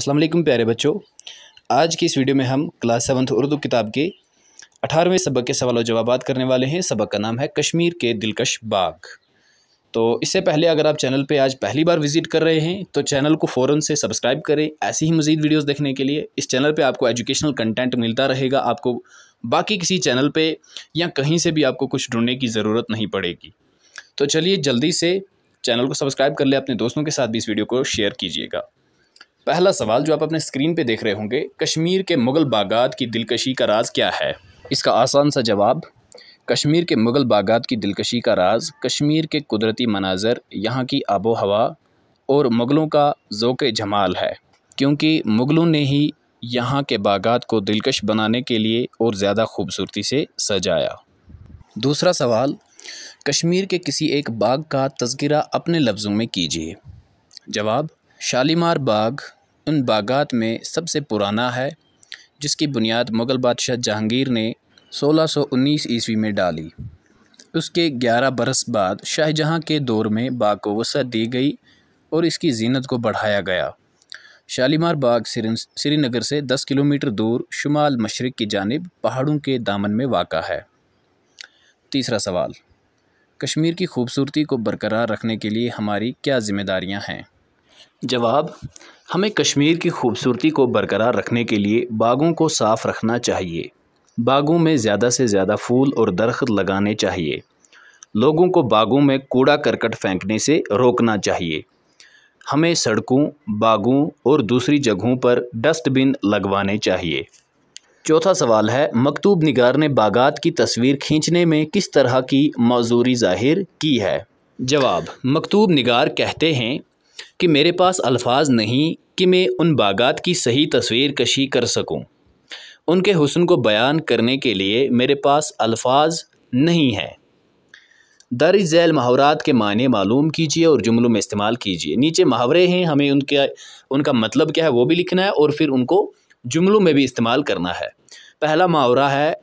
असलम प्यारे बच्चों आज की इस वीडियो में हम क्लास सेवन्थ उर्दू किताब के अठारहवें सबक के सवाल और जवाब करने वाले हैं सबक का नाम है कश्मीर के दिलकश बाग तो इससे पहले अगर आप चैनल पे आज पहली बार विजिट कर रहे हैं तो चैनल को फ़ौरन से सब्सक्राइब करें ऐसी ही मज़ीद वीडियोस देखने के लिए इस चैनल पे आपको एजुकेशनल कंटेंट मिलता रहेगा आपको बाकी किसी चैनल पे या कहीं से भी आपको कुछ ढूंढने की ज़रूरत नहीं पड़ेगी तो चलिए जल्दी से चैनल को सब्सक्राइब कर ले अपने दोस्तों के साथ भी इस वीडियो को शेयर कीजिएगा पहला सवाल जो आप अपने स्क्रीन पे देख रहे होंगे कश्मीर के मुग़ल बागात की दिलकशी का राज क्या है इसका आसान सा जवाब कश्मीर के मुग़ल बागात की दिलकशी का राज कश्मीर के कुदरती मनाजर यहाँ की आबो हवा और मुग़लों का जोक जमाल है क्योंकि मुग़लों ने ही यहाँ के बागात को दिलकश बनाने के लिए और ज़्यादा खूबसूरती से सजाया दूसरा सवाल कश्मीर के किसी एक बाग का तस्करा अपने लफ्ज़ों में कीजिए जवाब शालीमार बाग उन बागात में सबसे पुराना है जिसकी बुनियाद मुग़ल बादशाह जहांगीर ने 1619 ईस्वी में डाली उसके 11 बरस बाद शाहजहां के दौर में बाग को वसा दी गई और इसकी जीनत को बढ़ाया गया शालीमार बाग श्रीनगर से 10 किलोमीटर दूर शुमाल मशरक़ की जानब पहाड़ों के दामन में वाक़ है तीसरा सवाल कश्मीर की खूबसूरती को बरकरार रखने के लिए हमारी क्या ज़िम्मेदारियां हैं जवाब हमें कश्मीर की खूबसूरती को बरकरार रखने के लिए बागों को साफ़ रखना चाहिए बागों में ज़्यादा से ज़्यादा फूल और दरख्त लगाने चाहिए लोगों को बागों में कूड़ा करकट फेंकने से रोकना चाहिए हमें सड़कों बागों और दूसरी जगहों पर डस्टबिन लगवाने चाहिए चौथा सवाल है मकतूब निगार ने बागात की तस्वीर खींचने में किस तरह की मजूरी जाहिर की है जवाब मकतूब निगार कहते हैं कि मेरे पास अल्फाज नहीं कि मैं उन बागात की सही तस्वीर कशी कर सकूं। उनके हुसन को बयान करने के लिए मेरे पास अल्फाज नहीं है दर झैल महावरात के मायने मालूम कीजिए और जुमलों में इस्तेमाल कीजिए नीचे मुहावरे हैं हमें उनके उनका मतलब क्या है वो भी लिखना है और फिर उनको जुमलों में भी इस्तेमाल करना है पहला मुहावरा है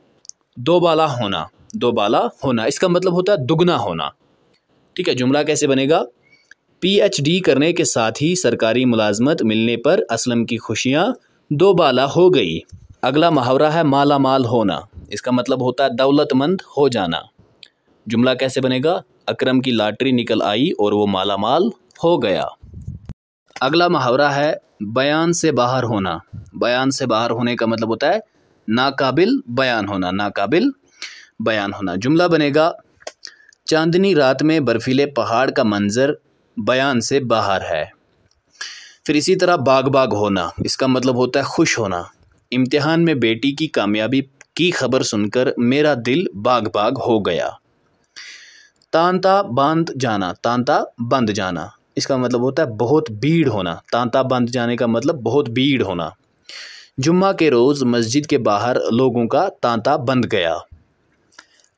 दो बाला होना दो बाला होना इसका मतलब होता है दुगना होना ठीक है जुमला कैसे बनेगा पीएचडी करने के साथ ही सरकारी मुलाजमत मिलने पर असलम की खुशियाँ दोबाला हो गई अगला मुहावरा है माला माल होना इसका मतलब होता है दौलतमंद हो जाना जुमला कैसे बनेगा अकरम की लाटरी निकल आई और वो माला माल हो गया अगला मुहावरा है बयान से बाहर होना बयान से बाहर होने का मतलब होता है नाकाबिल बयान होना नाकाबिल बयान होना जुमला बनेगा चांदनी रात में बर्फीले पहाड़ का मंज़र बयान से बाहर है फिर इसी तरह बाग बाग होना इसका मतलब होता है खुश होना इम्तिहान में बेटी की कामयाबी की खबर सुनकर मेरा दिल बाग बाग हो गया तांता बांध जाना तांता बंद जाना इसका मतलब होता है बहुत भीड़ होना तांता बंद जाने का मतलब बहुत भीड़ होना जुम्मा के रोज़ मस्जिद के बाहर लोगों का तांता बंद गया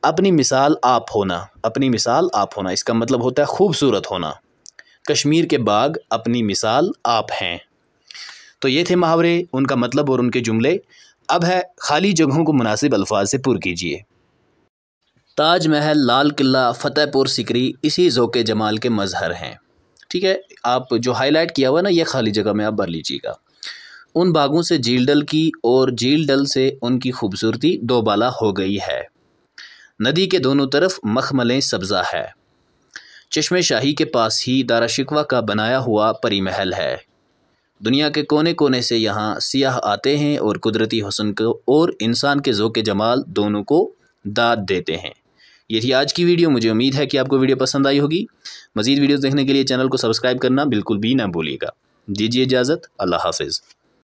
अपनी मिसाल आप होना अपनी मिसाल आप होना इसका मतलब होता है खूबसूरत होना कश्मीर के बाग अपनी मिसाल आप हैं तो ये थे मुहावरे उनका मतलब और उनके जुमले अब है खाली जगहों को मुनासिब अल्फाज से पुर कीजिए ताज महल लाल किला फ़तेहपुर सिकरी इसी जोके जमाल के मज़हर हैं ठीक है आप जो हाईलाइट किया हुआ ना ये खाली जगह में आप भर लीजिएगा उन बागों से झील डल की और झील डल से उनकी खूबसूरती दोबाला हो गई है नदी के दोनों तरफ मखमलें सब्ज़ा है चश्मे शाही के पास ही दारा शिकवा का बनाया हुआ परी महल है दुनिया के कोने कोने से यहाँ सियाह आते हैं और कुदरती हसन को और इंसान के ज़ोक जमाल दोनों को दाद देते हैं ये थी आज की वीडियो मुझे उम्मीद है कि आपको वीडियो पसंद आई होगी मज़ीद वीडियोस देखने के लिए चैनल को सब्सक्राइब करना बिल्कुल भी ना भूलिएगा दीजिए इजाज़त अल्लाह हाफिज़